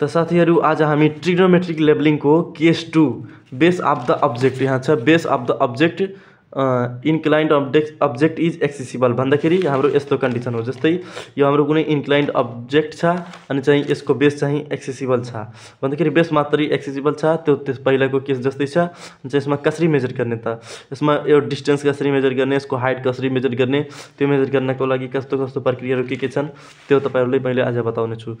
त साथीहरू आज हामी ट्रिग्नोमेट्रिक लेबलिङको case two base of the object यहाँ छ base of the object inclined object object is accessible भन्दाखेरि हाम्रो यस्तो कन्डिसन हो जस्तै यो हाम्रो कुनै इन्क्लाइन्ड अब्जेक्ट छ अनि चाहिँ यसको बेस चाहिँ एक्सेसिबल छ भन्दाखेरि बेस मात्रै एक्सेसिबल छ त्यो त्यस पहिलाको केस जस्तै छ चाहिँ यसमा कसरी मेजर गर्ने त यसमा यो डिस्टेन्स कसरी मेजर गर्ने यसको हाइट कसरी मेजर गर्ने त्यो मेजर गर्नको लागि कस्तो कस्तो प्रक्रियाहरू के के छन् त्यो तपाईँहरूलाई मैले आज बताउने छु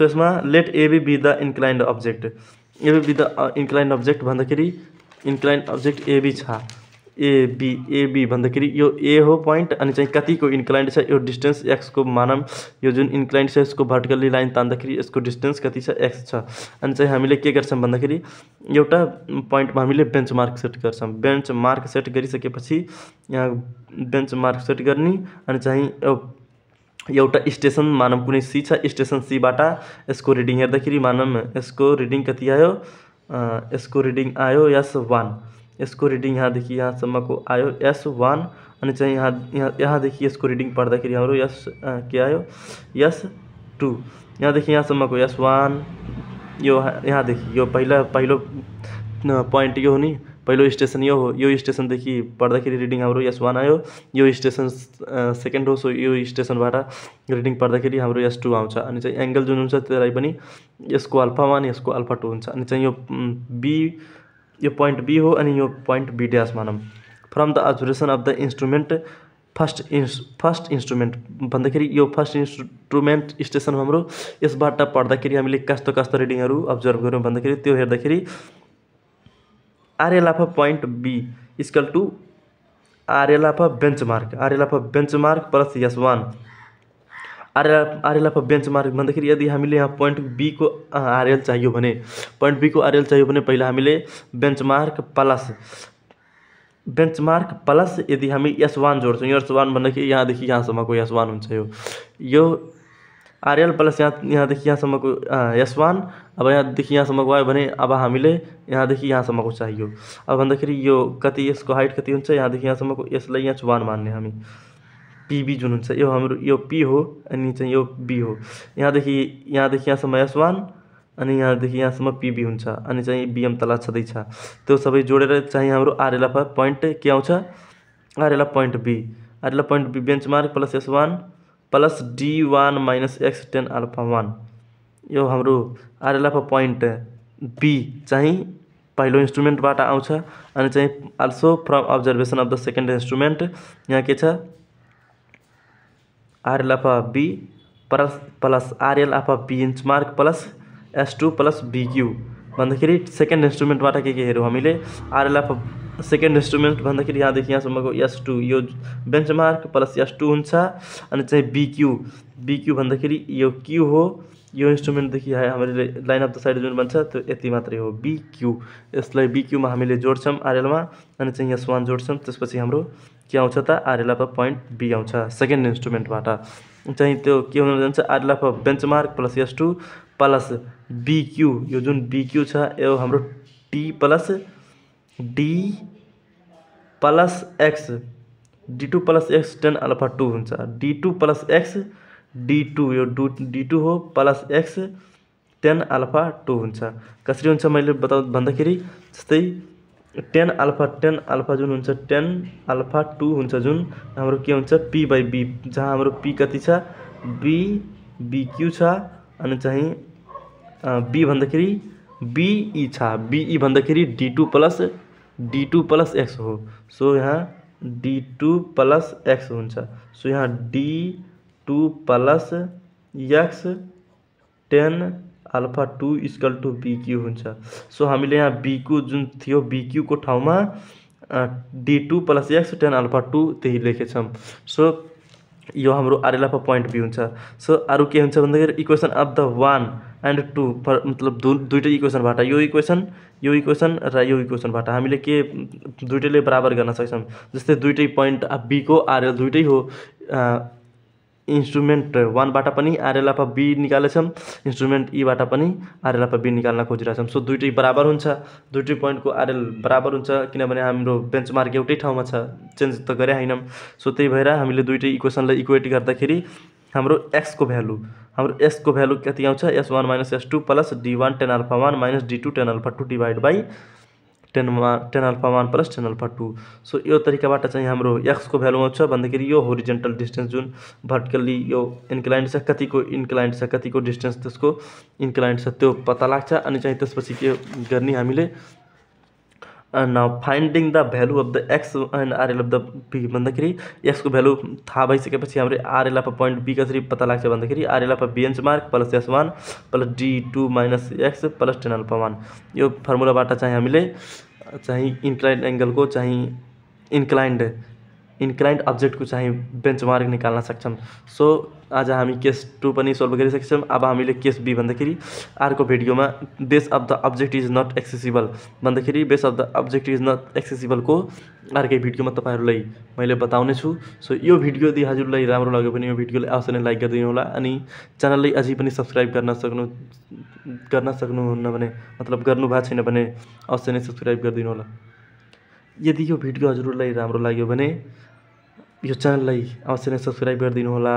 सो तो इसमें let AB be the inclined object AB be the inclined object खेल इन्क्लाइंड अब्जेक्ट एबी छ एबी एबी खेल ये ए हो पॉइंट अभी कति को इन्क्लाइन्ड छ डिस्टेंस एक्स को मानम यो जो इन्क्लाइन्ड छ यसको भर्टिकल्ली लाइन खेल इसको डिस्टेन्स कति एक्स छ हमें के भादा खेल गर्छौँ पॉइंट में हमें बेन्च मार्क सेट कर बेन्च मार्क सेट सके यहाँ बेन्च मार्क सेट करनी अभी एटा स्टेशन मानव कुछ सी छ सी बा इसको रिडिंग हेद्दे मानव इसको रिडिंग कति आयो इसको रिडिंग आयो एस यहाँ देखिए यहाँ सम्म को आयो एस वन अभी चाहिँ यहाँ यहाँ यहाँदेखि यसको रिडिङ पढ्दाखेरि हम एस के आयो एस टू सम्म को एस वन यो यहाँदेखि यो पहिला पहले पॉइंट यो होनी पहिलो स्टेसन यो हो यो स्टेसनदेखि पढ्दाखेरि रिडिङ हाम्रो एस वान आयो यो स्टेसन सेकेन्ड हो सो यो स्टेसनबाट रिडिङ पढ्दाखेरि हाम्रो एस टू आउँछ अनि चाहिँ एङ्गल जुन हुन्छ त्यसलाई पनि यसको अल्फा वान यसको अल्फा टू हुन्छ अनि चाहिँ यो बी यो पोइन्ट बी हो अनि यो पोइन्ट बी ड्यास मानौँ from the observation of the instrument first इन्स फर्स्ट इन्स्ट्रुमेन्ट भन्दाखेरि यो फर्स्ट इन्स्ट्रुमेन्ट स्टेसन हाम्रो यसबाट पढ्दाखेरि हामीले कस्तो कस्तो रिडिङहरू अब्जर्भ गऱ्यौँ भन्दाखेरि त्यो हेर्दाखेरि आर्यलाफा पॉइंट बी इसकल टू आर्यलाफा बेंच मार्क आर्यलाफा benchmark plus S one आरएलएफ बेंच मार्क भन्दाखेरि यदि हमें यहाँ पॉइंट पोइन्ट बीको आरएल चाहिए पॉइंट बी को आरएल चाहिए पैला हमें हामीले benchmark plus benchmark plus यदि हम एस वान जोड्छौँ एस यहाँ देखिए यहाँसम को एस वान हुन्छ आर एल प्लस यहाँ यहाँ देखिए यहाँ सबको को एस वन अब यहाँ देखिए यहाँ सबको वाई बने अब हाँ मिले यहाँ देखिए यहाँ सबको को चाहिए अब हम देख यो कति इसको हाइट कति हो यहाँ देखिए यहाँ सबको को यसलाई यहाँ वान मानने हमें पिबी जुन हुन्छ यो हाम्रो यो पी हो अनि चाहिँ यो बी हो देखिए यहाँ यहाँसम्म एस वान अनि यहाँदेखि यहाँसम्म पिबी हुन्छ अनि तला छद तो सब जोड़े चाहिए हम आर एल आरएलएफ पॉइंट के आउँछ RL of point B RL of point B benchmark plus S one plus D one minus X tan alpha one यो हाम्रो अल्फा पोइन्ट बी चाहिँ पहिलो इन्स्ट्रुमेन्टबाट आउँछ अनि चाहिँ also from observation of the second instrument यहाँ के छ alpha B plus plus alpha B benchmark plus S two plus BQ भन्दाखेरि सेकेन्ड इन्स्ट्रुमेन्टबाट के के हेऱ्यौँ हामीले अफ सेकेन्ड इन्स्ट्रुमेन्ट भन्दाखेरि यहाँदेखि यहाँसम्मको एस टू यो benchmark plus S two हुन्छ अनि चाहिँ बिक्यु बिक्यू भन्दाखेरि यो क्यु हो यो इन्स्ट्रुमेन्टदेखि हामीले लाइन अफ द साइड जुन भन्छ त्यो यति मात्रै हो बिक्यू यसलाई बिक्यूमा हामीले जोड्छौँ आरएलमा अनि चाहिँ यस वान जोड्छौँ त्यसपछि हाम्रो के आउँछ त आरएल अफ पोइन्ट बी आउँछ सेकेन्ड इन्स्ट्रुमेन्टबाट चाहिँ त्यो के हुन जान्छ RL benchmark plus S two plus BQ यो जुन बिक्यू छ यो हाम्रो T plus D plus X D two plus X tan alpha two हुन्छ D two plus X D two यो डु डी टू हो plus X tan alpha two हुन्छ कसरी हुन्छ मैले बता भन्दाखेरि जस्तै टेन अल्फा टेन अल्फा जुन हुन्छ टेन अल्फा टू हुन्छ जुन हाम्रो के हुन्छ पी बाई बी जहाँ हाम्रो पी कति छ बी बिक्यू छ अनि चाहिँ बी भन्दाखेरि बिई e छ बिई e भन्दाखेरि D two plus D two plus X हो सो यहाँ डी टू प्लस एक्स हो सो यहाँ D two plus X tan alpha two equal two BQ हो सो हमें यहाँ बिक्यू बीक्यू को ठाव में D two plus X tan alpha two तेई लेखे सो यो हाम्रो आरएल आरएलएफ पोइन्ट बी हुन्छ सो अरू के हुन्छ भन्दाखेरि equation of the one and two for मतलब दु दुइटै इक्वेसनबाट यो इक्वेसन यो इक्वेसन र यो इक्वेसनबाट हामीले के दुइटैले बराबर गर्न सक्छौँ जस्तै दुइटै पोइन्ट अफ बीको आरएल दुइटै हो इन्स्ट्रुमेन्ट वानबाट पनि आरएलआरपा बी निकालेछौँ इन्स्ट्रुमेन्ट ईबाट e पनि आरएलआरपा बी निकाल्न खोजिरहेछौँ सो दुइटै बराबर हुन्छ दुइटै पोइन्टको आरएल बराबर हुन्छ किनभने हाम्रो बेन्चमार्क एउटै ठाउँमा छ चेन्ज त गरे होइनौँ सो त्यही भएर हामीले दुइटै इक्वेसनलाई इक्वेट गर्दाखेरि हाम्रो एक्सको भ्यालु हाम्रो एसको भ्यालु कति आउँछ S one minus S two plus D one tan alpha one minus D two tan alpha two divide by tan मा tan alpha one plus tan alpha two so यो तरीका बाट चाहिँ हाम्रो एक्सको भ्यालुमा छ भन्दाखेरि यो होरिजेन्टल डिस्टेंस जो भर्टिकली यो इन्क्लाइन्ड छ कतिको इन्क्लाइन्ड छ कतिको डिस्टेन्स त्यसको इन्क्लाइन्ड छ त्यो पत्ता लाग्छ अनि के गर्ने Uh, now finding the value of the x and rl of the b भन्दाखेरि यसको भ्यालु थाहा भइसकेपछि हाम्रो आरएल अफ पॉइंट बी कसरी पत्ता लाग्छ भन्दाखेरि RL of benchmark plus S one plus D two minus X plus tan alpha ये फर्मुला चाहे हमें चाहे इंक्लाइंड एंगल को चाहे इंक्लाइंड इन्क्लाइन्ड अब्जेक्टको चाहिँ बेन्चमार्क निकाल्न सक्छौँ सो आज हामी केस टू पनि सल्भ गरिसक्छौँ अब हामीले केस बी भन्दाखेरि अर्को भिडियोमा base of the object is not accessible भन्दाखेरि base of the object is not एक्सेसिबलको अर्कै भिडियोमा तपाईँहरूलाई मैले बताउने छु सो यो भिडियो यदि हजुरलाई राम्रो लाग्यो भने यो भिडियोलाई अवश्य नै लाइक गरिदिनु होला अनि च्यानललाई अझै पनि सब्सक्राइब गर्न सक्नु गर्न सक्नुहुन्न भने मतलब गर्नुभएको छैन भने अवश्य नै सब्सक्राइब गरिदिनु होला यदि यो भिडियो हजुरलाई राम्रो लाग्यो भने यो च्यानललाई अवश्य नै सब्सक्राइब गरिदिनु होला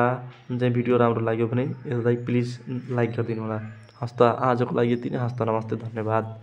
जुन चाहिँ भिडियो राम्रो लाग्यो भने यसलाई प्लिज लाइक गरिदिनु होला हस्त आजको लागि यति नै हस्त नमस्ते धन्यवाद